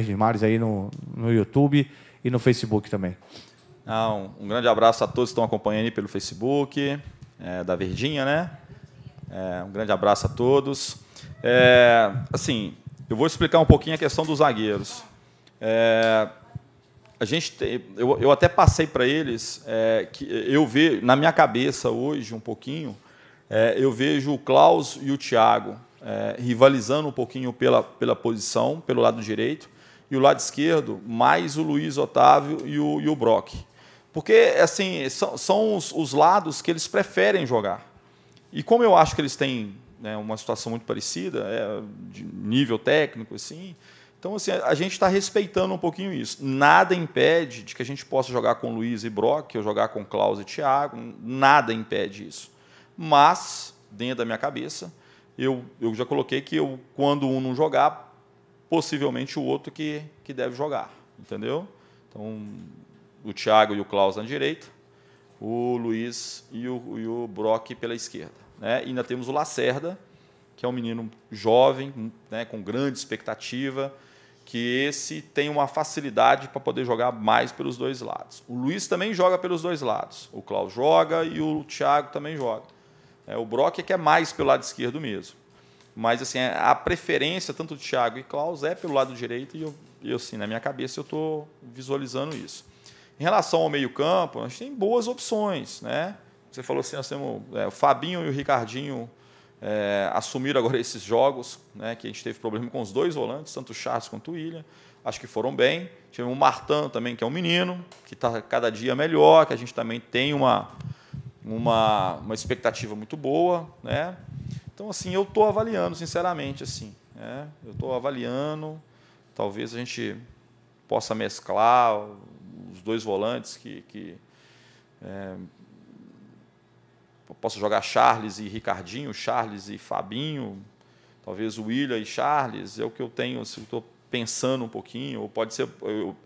Verdes Mares aí no, no YouTube e no Facebook também. Ah, um, um, grande abraço a todos que estão acompanhando aí pelo Facebook, é, da Verdinha, né? É, um grande abraço a todos. É, assim, eu vou explicar um pouquinho a questão dos zagueiros. É, a gente, eu, eu até passei para eles é, que eu vejo na minha cabeça hoje um pouquinho, é, eu vejo o Klaus e o Thiago rivalizando um pouquinho pela, pela posição, pelo lado direito e o lado esquerdo, mais o Luiz Otávio e o, e o Brock. Porque, assim, são, são os, os, lados que eles preferem jogar. E como eu acho que eles têm né, uma situação muito parecida, é, de nível técnico, assim, então, assim, a gente está respeitando um pouquinho isso. Nada impede de que a gente possa jogar com Luiz e Brock, ou jogar com Klaus e Thiago, nada impede isso. Mas, dentro da minha cabeça, eu, eu já coloquei que eu, quando um não jogar, possivelmente o outro que, que deve jogar, entendeu? Então, o Thiago e o Klaus na direita, o Luiz e o, e o Brock pela esquerda. Né? E ainda temos o Lacerda, que é um menino jovem, né, com grande expectativa, que esse tem uma facilidade para poder jogar mais pelos dois lados. O Luiz também joga pelos dois lados. O Klaus joga e o Thiago também joga. É, o Brock é que é mais pelo lado esquerdo mesmo. Mas assim, é, a preferência tanto do Thiago e Klaus é pelo lado direito e eu, eu assim, na minha cabeça eu estou visualizando isso. Em relação ao meio-campo, a gente tem boas opções, né? Você falou assim, nós temos é, o Fabinho e o Ricardinho é, assumiram agora esses jogos, né? Que a gente teve problema com os dois volantes, tanto o Charles quanto o William. Acho que foram bem. Tivemos o Martão também, que é um menino, que está cada dia melhor, que a gente também tem uma, uma, uma expectativa muito boa, né? Então, assim, eu estou avaliando, sinceramente, assim. Né? Eu estou avaliando, talvez a gente possa mesclar os dois volantes que... que é, posso jogar Charles e Ricardinho, Charles e Fabinho, talvez o William e Charles, é o que eu tenho, se assim, eu estou pensando um pouquinho, ou pode ser... Eu,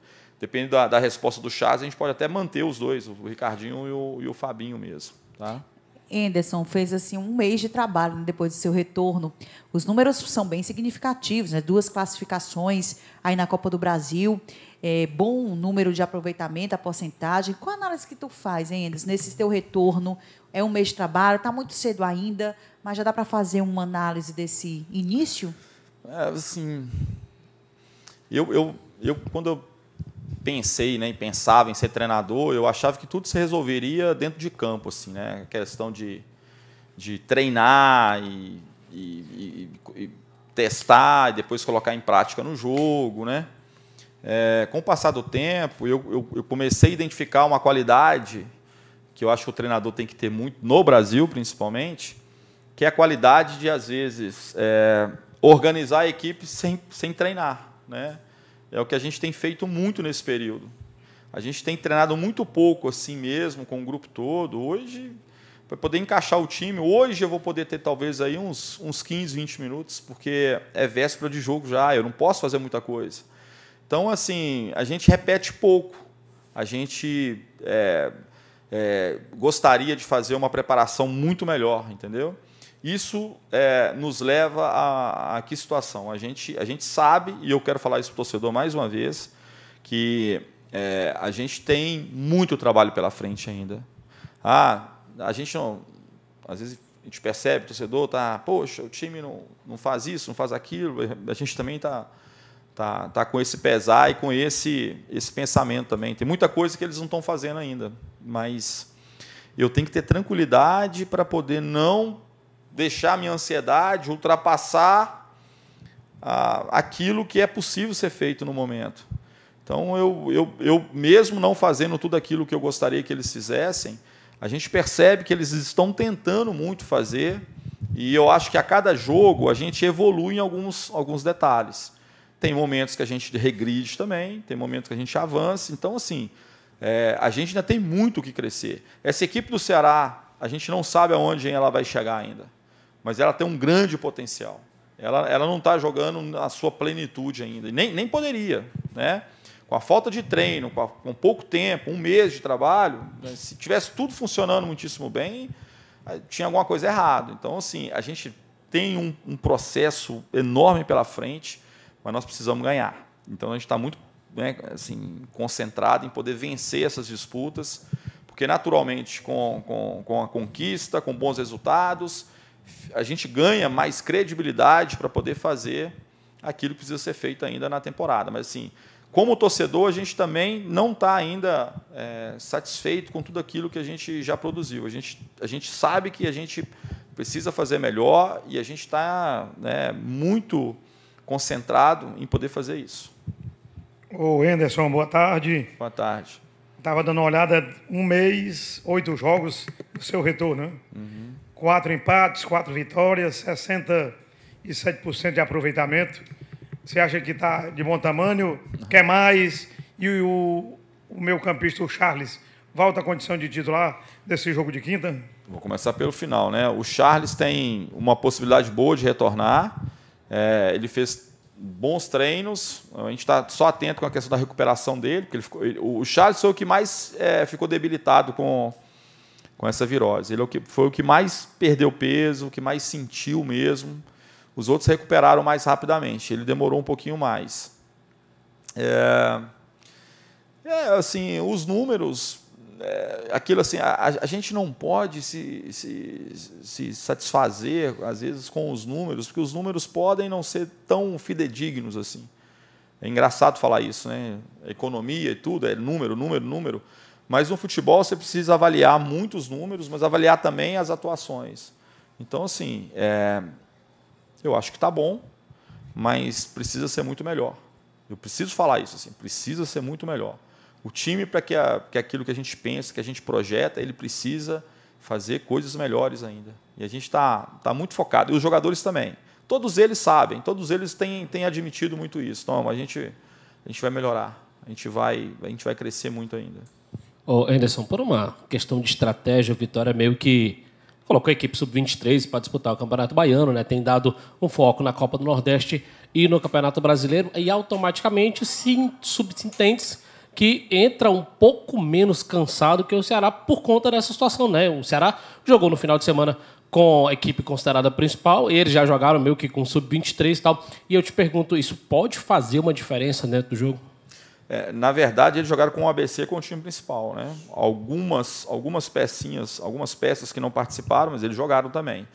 depende da, da, resposta do Charles, a gente pode até manter os dois, o Ricardinho e o, e o Fabinho mesmo. Tá? Enderson fez assim um mês de trabalho né, depois do seu retorno. Os números são bem significativos, né? duas classificações aí na Copa do Brasil, é, bom número de aproveitamento, a porcentagem. Qual a análise que tu faz, hein, nesse teu retorno? É um mês de trabalho, está muito cedo ainda, mas já dá para fazer uma análise desse início? É, assim, eu, eu, eu quando eu pensei né, e pensava em ser treinador, eu achava que tudo se resolveria dentro de campo, assim, né? A questão de, de treinar e, e, e, e testar e depois colocar em prática no jogo, né? É, com o passar do tempo, eu, eu, eu, comecei a identificar uma qualidade que eu acho que o treinador tem que ter muito, no Brasil principalmente, que é a qualidade de, às vezes, é, organizar a equipe sem, sem treinar. Né? É o que a gente tem feito muito nesse período. A gente tem treinado muito pouco assim mesmo, com o grupo todo. Hoje, para poder encaixar o time, hoje eu vou poder ter talvez aí uns, uns 15, 20 minutos, porque é véspera de jogo já, eu não posso fazer muita coisa. Então, assim, a gente repete pouco. A gente é, é, gostaria de fazer uma preparação muito melhor, entendeu? Isso é, nos leva a, a, que situação? A gente, a gente sabe, e eu quero falar isso para o torcedor mais uma vez, que é, a gente tem muito trabalho pela frente ainda. Ah, a gente não. Às vezes a gente percebe, o torcedor tá, poxa, o time não, não faz isso, não faz aquilo. A gente também está tá, tá com esse pesar e com esse, esse pensamento também. Tem muita coisa que eles não estão fazendo ainda, mas eu tenho que ter tranquilidade para poder não deixar minha ansiedade, ultrapassar ah, aquilo que é possível ser feito no momento. Então, eu, eu, eu, mesmo não fazendo tudo aquilo que eu gostaria que eles fizessem, a gente percebe que eles estão tentando muito fazer, e eu acho que a cada jogo a gente evolui em alguns, alguns detalhes. Tem momentos que a gente regride também, tem momentos que a gente avança. Então, assim, é, a gente ainda tem muito o que crescer. Essa equipe do Ceará, a gente não sabe aonde ela vai chegar ainda mas ela tem um grande potencial. Ela, ela não está jogando na sua plenitude ainda, nem, nem poderia. Né? Com a falta de treino, com, a, com pouco tempo, um mês de trabalho, né? se tivesse tudo funcionando muitíssimo bem, tinha alguma coisa errada. Então, assim, a gente tem um, um processo enorme pela frente, mas nós precisamos ganhar. Então, a gente está muito né, assim, concentrado em poder vencer essas disputas, porque naturalmente, com, com, com a conquista, com bons resultados, a gente ganha mais credibilidade para poder fazer aquilo que precisa ser feito ainda na temporada. Mas, assim, como torcedor, a gente também não está ainda é, satisfeito com tudo aquilo que a gente já produziu. A gente, a gente sabe que a gente precisa fazer melhor e a gente está né, muito concentrado em poder fazer isso. Ô, Enderson boa tarde. Boa tarde. Estava dando uma olhada, um mês, oito jogos, o seu retorno, né? Uhum quatro empates, quatro vitórias, 67% de aproveitamento. Você acha que está de bom tamanho? Quer mais? E o, o meu campista, o Charles, volta à condição de titular desse jogo de quinta? Vou começar pelo final, né? O Charles tem uma possibilidade boa de retornar. É, ele fez bons treinos. A gente está só atento com a questão da recuperação dele, porque ele ficou, ele, o Charles foi o que mais é, ficou debilitado com com essa virose. Ele é foi o que mais perdeu peso, o que mais sentiu mesmo. Os outros recuperaram mais rapidamente. Ele demorou um pouquinho mais. É, é assim, os números, é, aquilo assim, a, a, gente não pode se, se, se satisfazer às vezes com os números, porque os números podem não ser tão fidedignos assim. É engraçado falar isso, né? Economia e tudo é número, número, número. Mas no futebol você precisa avaliar muitos números, mas avaliar também as atuações. Então, assim, é, eu acho que está bom, mas precisa ser muito melhor. Eu preciso falar isso, assim, precisa ser muito melhor. O time, para que, que é aquilo que a gente pensa, que a gente projeta, ele precisa fazer coisas melhores ainda. E a gente está tá muito focado. E os jogadores também. Todos eles sabem, todos eles têm, têm admitido muito isso. Então, a gente, a gente vai melhorar, a gente vai, a gente vai crescer muito ainda. Oh, Anderson, por uma questão de estratégia, o Vitória meio que colocou a equipe sub-23 para disputar o Campeonato Baiano, né? Tem dado um foco na Copa do Nordeste e no Campeonato Brasileiro e automaticamente sim subsintentes que entra um pouco menos cansado que o Ceará por conta dessa situação, né? O Ceará jogou no final de semana com a equipe considerada principal, eles já jogaram meio que com sub-23 e tal. E eu te pergunto, isso pode fazer uma diferença dentro do jogo? É, na verdade, eles jogaram com o ABC com o time principal. Né? Algumas, algumas pecinhas, algumas peças que não participaram, mas eles jogaram também.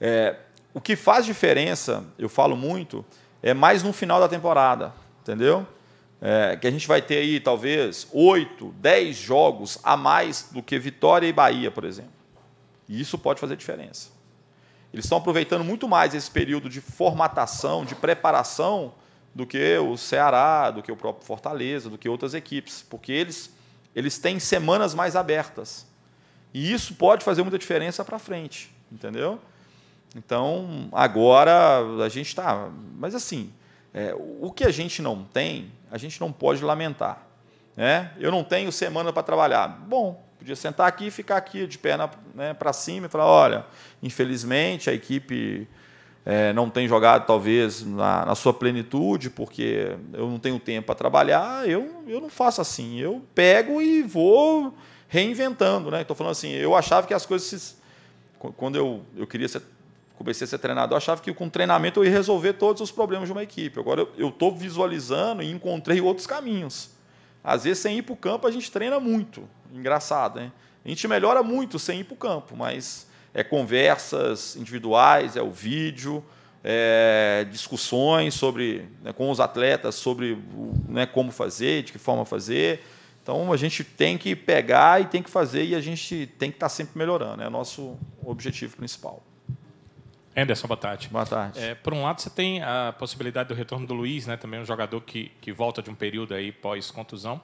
É, o que faz diferença, eu falo muito, é mais no final da temporada, entendeu? É, que a gente vai ter aí talvez oito, dez jogos a mais do que Vitória e Bahia, por exemplo. E isso pode fazer diferença. Eles estão aproveitando muito mais esse período de formatação, de preparação, do que o Ceará, do que o próprio Fortaleza, do que outras equipes, porque eles, eles têm semanas mais abertas. E isso pode fazer muita diferença para frente, entendeu? Então, agora a gente está. Mas assim, é, o que a gente não tem, a gente não pode lamentar. Né? Eu não tenho semana para trabalhar. Bom, podia sentar aqui e ficar aqui de perna né, para cima e falar: olha, infelizmente a equipe é, não tem jogado talvez na, na, sua plenitude, porque eu não tenho tempo para trabalhar, eu, eu não faço assim. Eu pego e vou reinventando. Né? Estou falando assim, eu achava que as coisas. Se, quando eu, eu queria ser, comecei a ser treinador, eu achava que com treinamento eu ia resolver todos os problemas de uma equipe. Agora eu estou visualizando e encontrei outros caminhos. Às vezes, sem ir para o campo, a gente treina muito. Engraçado, né? A gente melhora muito sem ir para o campo, mas é conversas individuais, é o vídeo, é, discussões sobre, né, com os atletas sobre né, como fazer, de que forma fazer. Então a gente tem que pegar e tem que fazer e a gente tem que estar tá sempre melhorando. É o nosso objetivo principal. Anderson, boa tarde. Boa tarde. É, por um lado, você tem a possibilidade do retorno do Luiz, né, também um jogador que, que volta de um período aí pós-contusão.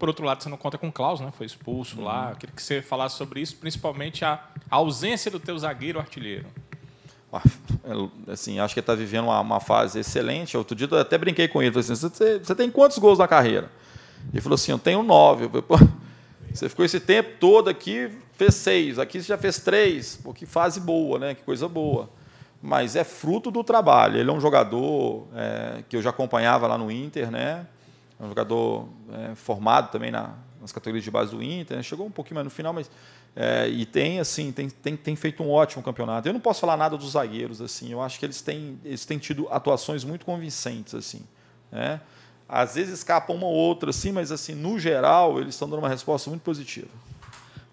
Por outro lado, você não conta com o Klaus, né? Foi expulso uhum. lá. Eu queria que você falasse sobre isso, principalmente a ausência do teu zagueiro artilheiro. Ah, é, assim, acho que ele está vivendo uma, uma, fase excelente. Outro dia eu até brinquei com ele. Falei assim, você, tem quantos gols na carreira? Ele falou assim, eu tenho nove. Eu falei, você ficou esse tempo todo aqui, fez seis. Aqui você já fez três. Pô, que fase boa, né? Que coisa boa mas é fruto do trabalho. Ele é um jogador é, que eu já acompanhava lá no Inter, né? um jogador é, formado também na, nas categorias de base do Inter, né? chegou um pouquinho mais no final, mas é, e tem assim tem, tem, tem, feito um ótimo campeonato. Eu não posso falar nada dos zagueiros assim, eu acho que eles têm eles têm tido atuações muito convincentes assim, né? Às vezes escapa uma ou outra assim, mas assim no geral eles estão dando uma resposta muito positiva.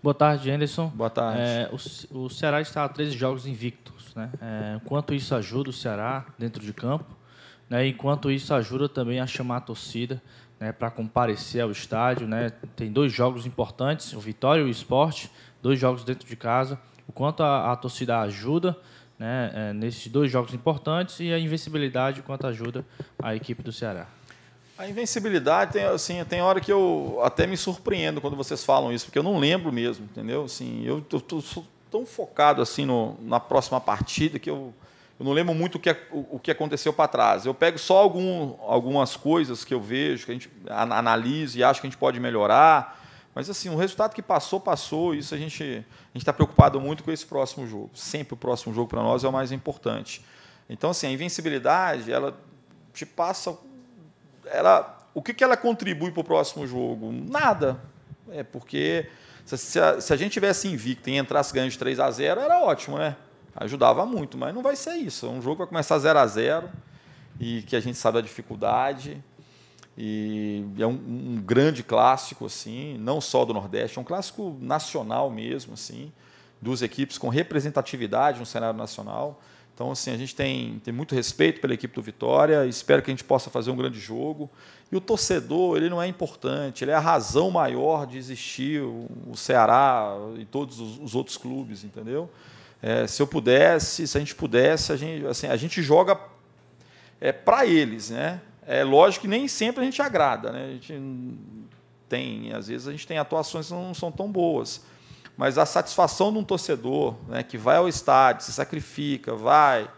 Boa tarde, Anderson. Boa tarde. É, o, o Ceará está a 13 jogos invictos, né? É, quanto isso ajuda o Ceará dentro de campo? Né? Enquanto isso, ajuda também a chamar a torcida né, para comparecer ao estádio. Né? Tem dois jogos importantes, o Vitória e o Esporte, dois jogos dentro de casa. O quanto a, a torcida ajuda né, é, nesses dois jogos importantes e a invencibilidade, o quanto ajuda a equipe do Ceará. A invencibilidade, tem, assim, tem hora que eu até me surpreendo quando vocês falam isso, porque eu não lembro mesmo, entendeu? Assim, eu tô, tô, sou tão focado assim no, na próxima partida que eu eu não lembro muito o que, o que aconteceu para trás. Eu pego só algum, algumas coisas que eu vejo, que a gente analisa e acho que a gente pode melhorar. Mas assim, o resultado que passou, passou. Isso a gente está preocupado muito com esse próximo jogo. Sempre o próximo jogo para nós é o mais importante. Então, assim, a invencibilidade, ela te passa. Ela, o que, que ela contribui para o próximo jogo? Nada. É porque se a, se a gente tivesse invicto e entrasse ganhando de 3 a 0 era ótimo, né? ajudava muito, mas não vai ser isso. É um jogo que vai começar 0 a 0 e que a gente sabe a dificuldade. E é um, um, grande clássico, assim, não só do Nordeste, é um clássico nacional mesmo, assim, duas equipes com representatividade no cenário nacional. Então, assim, a gente tem, tem muito respeito pela equipe do Vitória, espero que a gente possa fazer um grande jogo. E o torcedor, ele não é importante, ele é a razão maior de existir o, o Ceará e todos os, os outros clubes, entendeu? É, se eu pudesse, se a gente pudesse, a gente, assim, a gente joga é, para eles, né? É lógico que nem sempre a gente agrada, né? A gente tem, às vezes a gente tem atuações que não são tão boas, mas a satisfação de um torcedor, né, que vai ao estádio, se sacrifica, vai,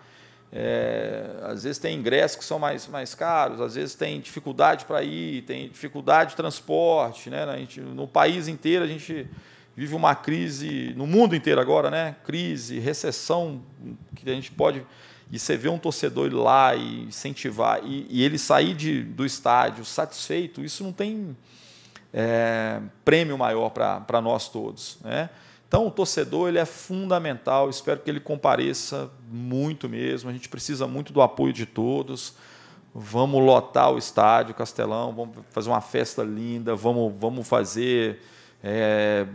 é, às vezes tem ingressos que são mais, mais caros, às vezes tem dificuldade para ir, tem dificuldade de transporte. Né? A gente, no país inteiro a gente vive uma crise no mundo inteiro agora, né? Crise, recessão, que a gente pode. E você vê um torcedor ir lá e incentivar, e, e ele sair de, do estádio satisfeito, isso não tem é, prêmio maior para nós todos. Né? Então, o torcedor ele é fundamental, espero que ele compareça muito mesmo. A gente precisa muito do apoio de todos. Vamos lotar o estádio Castelão, vamos fazer uma festa linda, vamos, vamos fazer. É,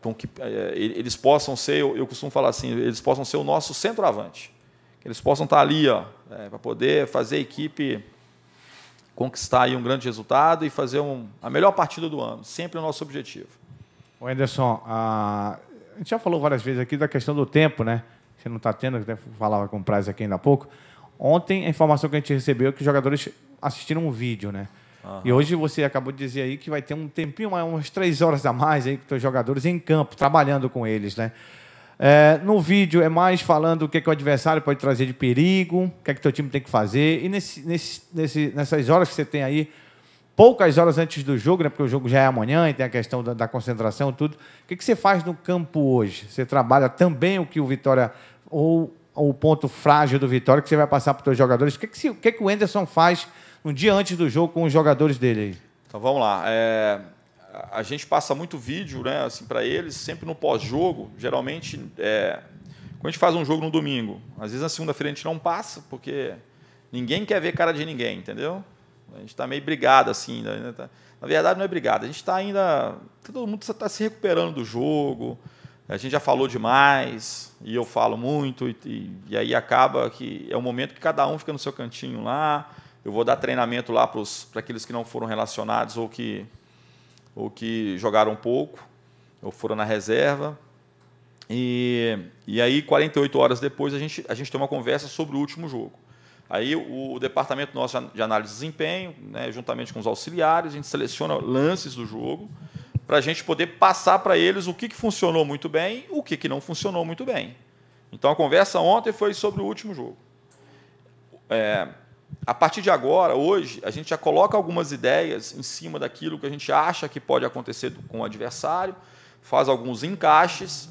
com que é, eles possam ser, eu, eu, costumo falar assim, eles possam ser o nosso centroavante. Que eles possam estar ali ó, é, para poder fazer a equipe conquistar aí um grande resultado e fazer um, a melhor partida do ano. Sempre o nosso objetivo. O Anderson, a, a gente já falou várias vezes aqui da questão do tempo, né? Você não está tendo, até né? falava com o Praz aqui ainda há pouco. Ontem, a informação que a gente recebeu é que os jogadores assistiram um vídeo, né? Uhum. E hoje você acabou de dizer aí que vai ter um tempinho, umas três horas a mais aí com os jogadores em campo, trabalhando com eles, né? É, no vídeo é mais falando o que, é que o adversário pode trazer de perigo, o que é que teu time tem que fazer. E nesse, nesse, nesse, nessas horas que você tem aí, poucas horas antes do jogo, né? Porque o jogo já é amanhã e tem a questão da, da concentração tudo. O que, é que você faz no campo hoje? Você trabalha também o que o Vitória ou o ponto frágil do Vitória que você vai passar para os teus jogadores? O que, é que, se, o, que, que o Anderson faz um dia antes do jogo com os jogadores dele aí. Então vamos lá. É, a gente passa muito vídeo, né, assim, para eles, sempre no pós-jogo. Geralmente, é, quando a gente faz um jogo no domingo, às vezes na segunda-feira a gente não passa, porque ninguém quer ver cara de ninguém, entendeu? A gente está meio brigado assim. Né? né tá, na verdade, não é brigado. A gente está ainda. Todo mundo está se recuperando do jogo. A gente já falou demais, e eu falo muito, e, e, e aí acaba que é o um momento que cada um fica no seu cantinho lá. Eu vou dar treinamento lá para aqueles que não foram relacionados ou que, ou que jogaram pouco, ou foram na reserva. E, e aí, 48 horas depois, a gente, a gente tem uma conversa sobre o último jogo. Aí o, o departamento nosso de análise de desempenho, né, juntamente com os auxiliares, a gente seleciona lances do jogo para a gente poder passar para eles o que, que funcionou muito bem, o que, que não funcionou muito bem. Então a conversa ontem foi sobre o último jogo. É, a partir de agora, hoje, a gente já coloca algumas ideias em cima daquilo que a gente acha que pode acontecer com o adversário, faz alguns encaixes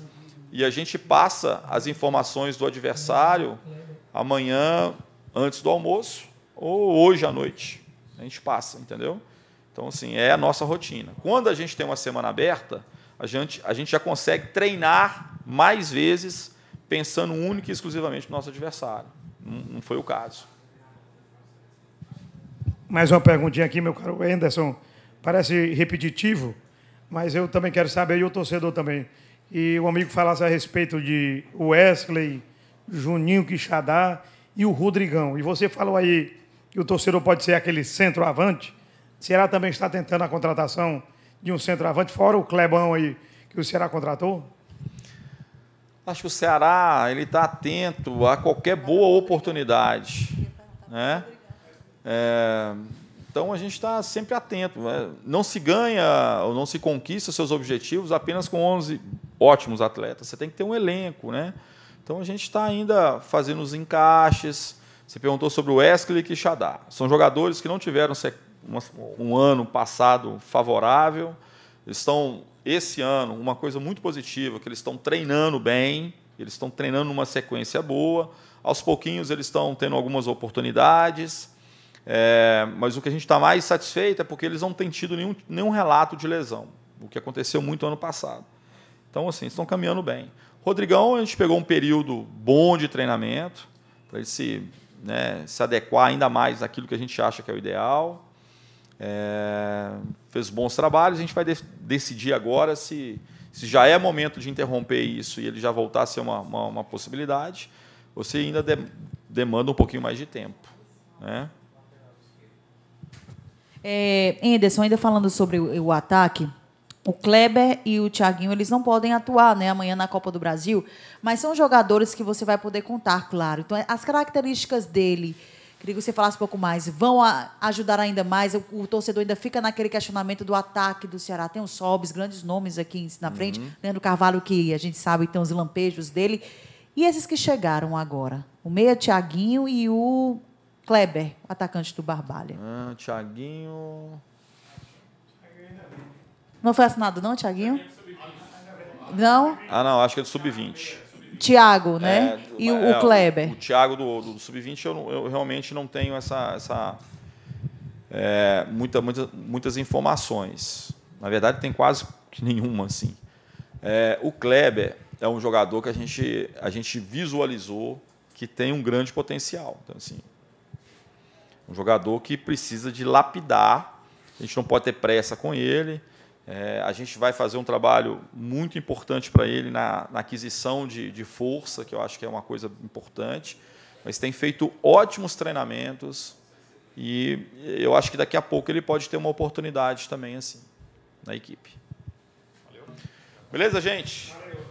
e a gente passa as informações do adversário amanhã antes do almoço ou hoje à noite. A gente passa, entendeu? Então, assim, é a nossa rotina. Quando a gente tem uma semana aberta, a gente, a gente já consegue treinar mais vezes pensando única e exclusivamente no nosso adversário. Não, não foi o caso. Mais uma perguntinha aqui, meu caro Anderson. Parece repetitivo, mas eu também quero saber, e o torcedor também. E o amigo falasse a respeito de Wesley, Juninho Quixadá e o Rodrigão. E você falou aí que o torcedor pode ser aquele centroavante. Será também está tentando a contratação de um centroavante, fora o Clebão aí que o Ceará contratou? Acho que o Ceará ele está atento a qualquer boa oportunidade, né? É, então a gente está sempre atento. Né? Não se ganha ou não se conquista seus objetivos apenas com 11 ótimos atletas. Você tem que ter um elenco, né? Então a gente está ainda fazendo os encaixes. Você perguntou sobre o Wesley e Xadá. São jogadores que não tiveram um ano passado favorável. Eles estão esse ano uma coisa muito positiva que eles estão treinando bem. Eles estão treinando numa sequência boa. Aos pouquinhos eles estão tendo algumas oportunidades. É, mas o que a gente está mais satisfeito é porque eles não têm tido nenhum, nenhum relato de lesão, o que aconteceu muito ano passado. Então, assim, estão caminhando bem. Rodrigão, a gente pegou um período bom de treinamento para ele se, né, se adequar ainda mais àquilo que a gente acha que é o ideal. É, fez bons trabalhos, a gente vai de decidir agora se, se já é momento de interromper isso e ele já voltar a ser uma, uma, uma possibilidade, ou se ainda de demanda um pouquinho mais de tempo. Né? É, Anderson, ainda falando sobre o, o ataque, o Kleber e o Thiaguinho, eles não podem atuar né, amanhã na Copa do Brasil, mas são jogadores que você vai poder contar, claro. Então, as características dele, queria que você falasse um pouco mais, vão ajudar ainda mais? O, o, torcedor ainda fica naquele questionamento do ataque do Ceará. Tem os Sobes, grandes nomes aqui na frente. Uhum. Leandro Carvalho, que a gente sabe, tem os lampejos dele. E esses que chegaram agora? O meia Thiaguinho e o Kleber, atacante do Barbalha. Ah, Thiaguinho. Não foi assinado, não, Thiaguinho? Não? Ah, não, acho que é do Sub-20. Tiago, né? É, e o, é, Kleber. O, o Tiago do, do Sub-20, eu, eu, realmente não tenho essa. essa é, muita, muita, muitas informações. Na verdade, tem quase nenhuma, assim. É, o Kleber é um jogador que a gente, a gente visualizou que tem um grande potencial. Então, assim, um jogador que precisa de lapidar, a gente não pode ter pressa com ele. É, a gente vai fazer um trabalho muito importante para ele na, na aquisição de, de, força, que eu acho que é uma coisa importante. Mas tem feito ótimos treinamentos e eu acho que daqui a pouco ele pode ter uma oportunidade também assim na equipe. Valeu. Beleza, gente? Valeu.